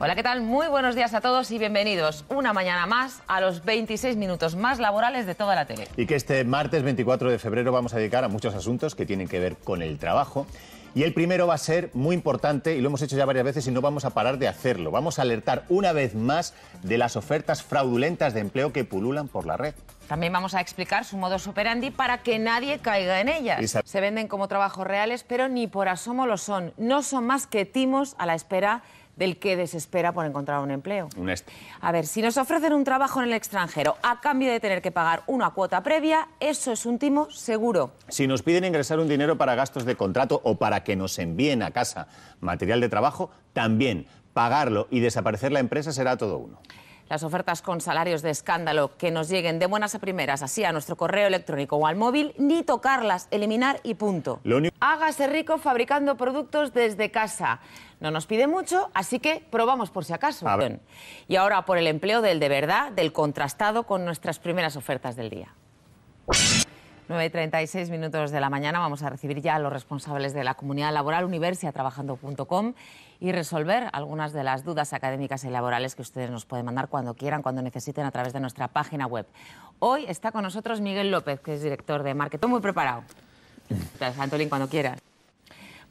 Hola, ¿qué tal? Muy buenos días a todos y bienvenidos una mañana más a los 26 minutos más laborales de toda la tele. Y que este martes 24 de febrero vamos a dedicar a muchos asuntos que tienen que ver con el trabajo. Y el primero va a ser muy importante, y lo hemos hecho ya varias veces y no vamos a parar de hacerlo. Vamos a alertar una vez más de las ofertas fraudulentas de empleo que pululan por la red. También vamos a explicar su modo operandi para que nadie caiga en ellas. Se venden como trabajos reales, pero ni por asomo lo son. No son más que timos a la espera del que desespera por encontrar un empleo. A ver, si nos ofrecen un trabajo en el extranjero a cambio de tener que pagar una cuota previa, eso es un timo seguro. Si nos piden ingresar un dinero para gastos de contrato o para que nos envíen a casa material de trabajo, también pagarlo y desaparecer la empresa será todo uno las ofertas con salarios de escándalo que nos lleguen de buenas a primeras, así a nuestro correo electrónico o al móvil, ni tocarlas, eliminar y punto. Hágase rico fabricando productos desde casa. No nos pide mucho, así que probamos por si acaso. Y ahora por el empleo del de verdad, del contrastado con nuestras primeras ofertas del día. 9.36 minutos de la mañana vamos a recibir ya a los responsables de la comunidad laboral universiatrabajando.com y resolver algunas de las dudas académicas y laborales que ustedes nos pueden mandar cuando quieran, cuando necesiten a través de nuestra página web. Hoy está con nosotros Miguel López, que es director de Marketing. Muy preparado. Pues, Antolín, cuando quieras.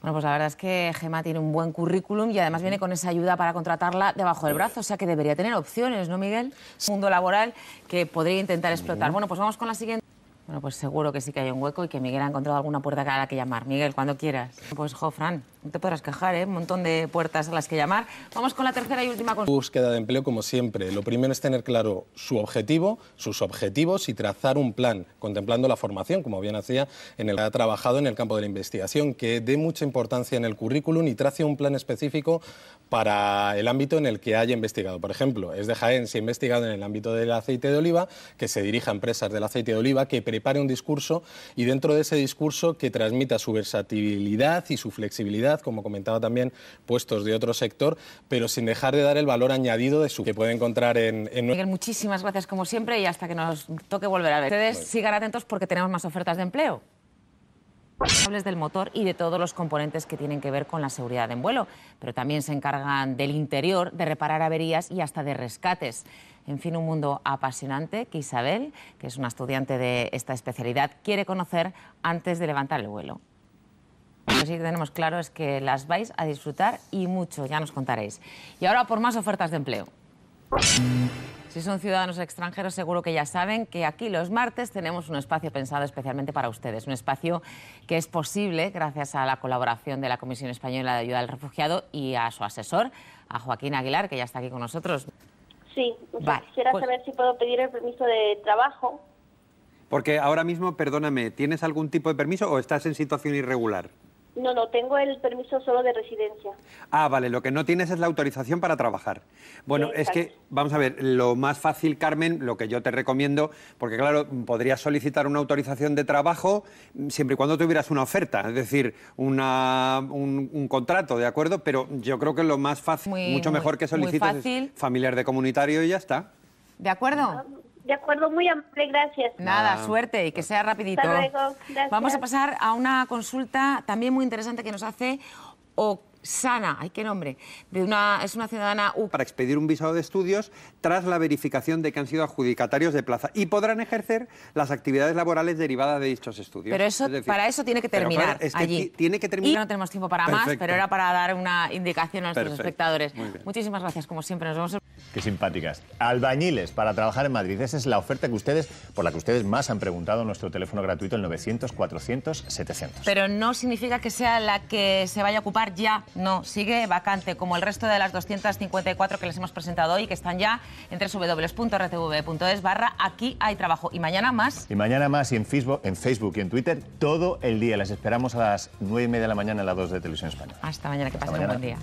Bueno, pues la verdad es que Gema tiene un buen currículum y además viene con esa ayuda para contratarla debajo del brazo, o sea que debería tener opciones, ¿no, Miguel? Mundo laboral que podría intentar explotar. Bueno, pues vamos con la siguiente. Bueno, pues seguro que sí que hay un hueco y que Miguel ha encontrado alguna puerta a la que llamar. Miguel, cuando quieras. Pues, Jofran, no te podrás quejar, ¿eh? Un montón de puertas a las que llamar. Vamos con la tercera y última consulta. Búsqueda de empleo, como siempre. Lo primero es tener claro su objetivo, sus objetivos y trazar un plan, contemplando la formación, como bien hacía, en el que ha trabajado en el campo de la investigación, que dé mucha importancia en el currículum y trace un plan específico para el ámbito en el que haya investigado. Por ejemplo, es de Jaén, si ha investigado en el ámbito del aceite de oliva, que se dirija a empresas del aceite de oliva que pare un discurso y dentro de ese discurso que transmita su versatilidad y su flexibilidad, como comentaba también, puestos de otro sector, pero sin dejar de dar el valor añadido de su que puede encontrar en... en... Miguel, muchísimas gracias como siempre y hasta que nos toque volver a ver. Ustedes sigan atentos porque tenemos más ofertas de empleo responsables del motor y de todos los componentes que tienen que ver con la seguridad en vuelo, pero también se encargan del interior, de reparar averías y hasta de rescates. En fin, un mundo apasionante que Isabel, que es una estudiante de esta especialidad, quiere conocer antes de levantar el vuelo. Lo que sí que tenemos claro es que las vais a disfrutar y mucho, ya nos contaréis. Y ahora por más ofertas de empleo. Si son ciudadanos extranjeros, seguro que ya saben que aquí los martes tenemos un espacio pensado especialmente para ustedes, un espacio que es posible gracias a la colaboración de la Comisión Española de Ayuda al Refugiado y a su asesor, a Joaquín Aguilar, que ya está aquí con nosotros. Sí, quisiera pues- saber si puedo pedir el permiso de trabajo. Porque ahora mismo, perdóname, ¿tienes algún tipo de permiso o estás en situación irregular? No, no, tengo el permiso solo de residencia. Ah, vale, lo que no tienes es la autorización para trabajar. Bueno, es que, vamos a ver, lo más fácil, Carmen, lo que yo te recomiendo, porque claro, podrías solicitar una autorización de trabajo siempre y cuando tuvieras una oferta, es decir, una, un, contrato, ¿de acuerdo? Pero yo creo que lo más fácil, mucho mejor que solicites familiar de comunitario y ya está. ¿De acuerdo? Ah, de acuerdo, muy amable, gracias. Nada, suerte y que sea rapidito. Vamos a pasar a una consulta también muy interesante que nos hace o Sana, ay qué nombre, de una, es una ciudadana U. Para expedir un visado de estudios tras la verificación de que han sido adjudicatarios de plaza y podrán ejercer las actividades laborales derivadas de dichos estudios. Pero eso, para eso tiene que terminar allí. Tiene que terminar. Y no tenemos tiempo para más, pero era para dar una indicación a nuestros espectadores. Muchísimas gracias, como siempre. Nos vemos. Qué simpáticas. Albañiles para trabajar en Madrid. Esa es la oferta que ustedes, por la que ustedes más han preguntado en nuestro teléfono gratuito, el 900 400 700. Pero no significa que sea la que se vaya a ocupar ya no, sigue vacante, como el resto de las 254 que les hemos presentado hoy, que están ya en www.rtv.es barra aquí hay trabajo. Y mañana más. Y mañana más, y en Facebook, en Facebook y en Twitter, todo el día. Las esperamos a las 9 y media de la mañana en la 2 de Televisión Española. Hasta mañana, que pasen un buen día.